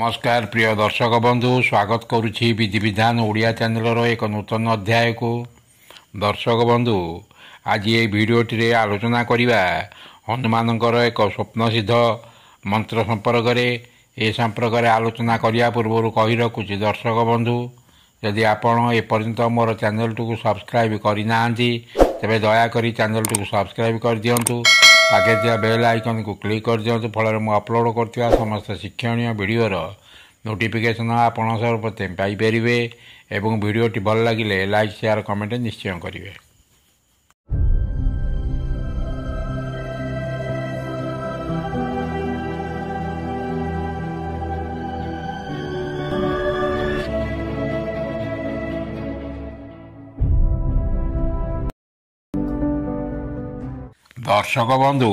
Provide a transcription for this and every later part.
ନମସ୍କାର ପ୍ରିୟ ଦର୍ଶକ ବନ୍ଧୁ ସ୍ୱାଗତ କରୁଛି ବିଧିବିଧାନ ଓଡ଼ିଆ ଚ୍ୟାନେଲର ଏକ ନୂତନ ଅଧ୍ୟାୟକୁ ଦର୍ଶକ ବନ୍ଧୁ ଆଜି ଏହି ଭିଡ଼ିଓଟିରେ ଆଲୋଚନା କରିବା ହନୁମାନଙ୍କର ଏକ ସ୍ୱପ୍ନସିଦ୍ଧ ମନ୍ତ୍ର ସମ୍ପର୍କରେ ଏ ସମ୍ପର୍କରେ ଆଲୋଚନା କରିବା ପୂର୍ବରୁ କହି ରଖୁଛି ଦର୍ଶକ ବନ୍ଧୁ ଯଦି ଆପଣ ଏପର୍ଯ୍ୟନ୍ତ ମୋର ଚ୍ୟାନେଲଟିକୁ ସବସ୍କ୍ରାଇବ୍ କରିନାହାନ୍ତି ତେବେ ଦୟାକରି ଚ୍ୟାନେଲଟିକୁ ସବସ୍କ୍ରାଇବ୍ କରିଦିଅନ୍ତୁ ଆଗେ ଥିବା ବେଲ୍ ଆଇକନ୍କୁ କ୍ଲିକ୍ କରିଦିଅନ୍ତୁ ଫଳରେ ମୁଁ ଅପଲୋଡ଼୍ କରୁଥିବା ସମସ୍ତ ଶିକ୍ଷଣୀୟ ଭିଡ଼ିଓର ନୋଟିଫିକେସନ୍ ଆପଣ ସର୍ବପ୍ରଥମେ ପାଇପାରିବେ ଏବଂ ଭିଡ଼ିଓଟି ଭଲ ଲାଗିଲେ ଲାଇକ୍ ସେୟାର୍ କମେଣ୍ଟ ନିଶ୍ଚୟ କରିବେ ଦର୍ଶକ ବନ୍ଧୁ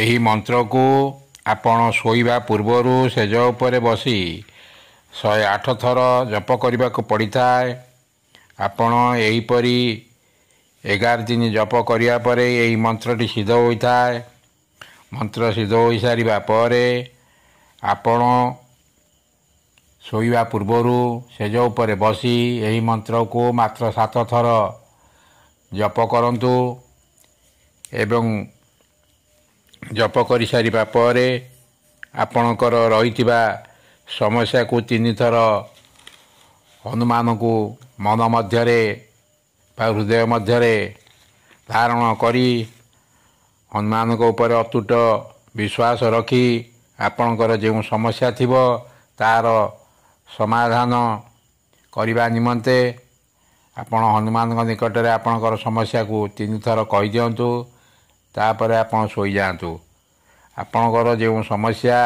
ଏହି ମନ୍ତ୍ରକୁ ଆପଣ ଶୋଇବା ପୂର୍ବରୁ ସେଜ ଉପରେ ବସି ଶହେ ଆଠ ଥର ଜପ କରିବାକୁ ପଡ଼ିଥାଏ ଆପଣ ଏହିପରି ଏଗାର ଦିନ ଜପ କରିବା ପରେ ଏହି ମନ୍ତ୍ରଟି ସିଦ୍ଧ ହୋଇଥାଏ ମନ୍ତ୍ର ସିଦ୍ଧ ହୋଇସାରିବା ପରେ ଆପଣ ଶୋଇବା ପୂର୍ବରୁ ସେଜ ଉପରେ ବସି ଏହି ମନ୍ତ୍ରକୁ ମାତ୍ର ସାତ ଥର ଜପ କରନ୍ତୁ ଏବଂ ଜପ କରିସାରିବା ପରେ ଆପଣଙ୍କର ରହିଥିବା ସମସ୍ୟାକୁ ତିନିଥର ହନୁମାନଙ୍କୁ ମନ ମଧ୍ୟରେ ବା ହୃଦୟ ମଧ୍ୟରେ ଧାରଣ କରି ହନୁମାନଙ୍କ ଉପରେ ଅତୁଟ ବିଶ୍ୱାସ ରଖି ଆପଣଙ୍କର ଯେଉଁ ସମସ୍ୟା ଥିବ ତାର ସମାଧାନ କରିବା ନିମନ୍ତେ ଆପଣ ହନୁମାନଙ୍କ ନିକଟରେ ଆପଣଙ୍କର ସମସ୍ୟାକୁ ତିନିଥର କହିଦିଅନ୍ତୁ ତାପରେ ଆପଣ ଶୋଇଯାଆନ୍ତୁ ଆପଣଙ୍କର ଯେଉଁ ସମସ୍ୟା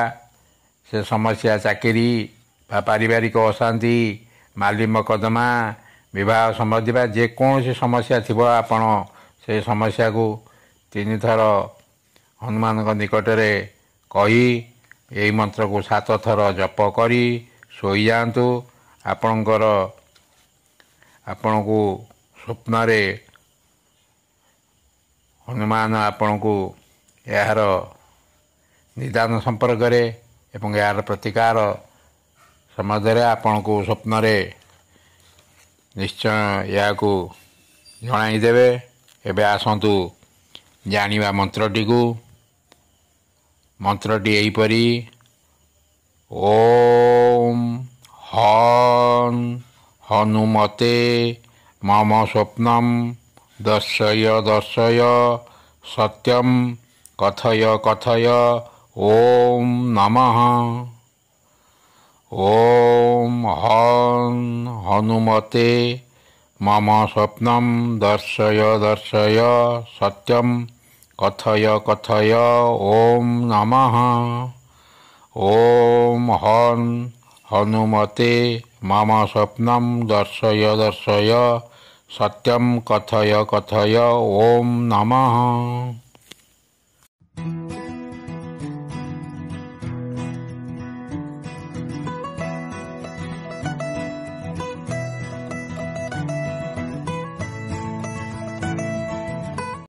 ସେ ସମସ୍ୟା ଚାକିରି ବା ପାରିବାରିକ ଅଶାନ୍ତି ମାଲି ମକଦ୍ଦମା ବିବାହ ସମ୍ବନ୍ଧୀ ବା ଯେକୌଣସି ସମସ୍ୟା ଥିବ ଆପଣ ସେ ସମସ୍ୟାକୁ ତିନିଥର ହନୁମାନଙ୍କ ନିକଟରେ କହି ଏହି ମନ୍ତ୍ରକୁ ସାତ ଥର ଜପ କରି ଶୋଇଯାଆନ୍ତୁ ଆପଣଙ୍କର ଆପଣଙ୍କୁ ସ୍ୱପ୍ନରେ ହନୁମାନ ଆପଣଙ୍କୁ ଏହାର ନିଦାନ ସମ୍ପର୍କରେ ଏବଂ ଏହାର ପ୍ରତିକାର ସମାଜରେ ଆପଣଙ୍କୁ ସ୍ୱପ୍ନରେ ନିଶ୍ଚୟ ଏହାକୁ ଜଣାଇଦେବେ ଏବେ ଆସନ୍ତୁ ଜାଣିବା ମନ୍ତ୍ରଟିକୁ ମନ୍ତ୍ରଟି ଏହିପରି ଓମ୍ ହନୁମତେ ମମ ସ୍ୱପ୍ନମ୍ दर्शय दर्शय सत्यं कथय कथय ॐ नमः ॐ हं हनुमते मम स्वप्नं दर्शय दर्शय सत्यं कथय कथय ॐ नमः ॐ हं हनुमते मम स्वप्नं दर्शय दर्शय सत्यम कथय कथय ओम नमः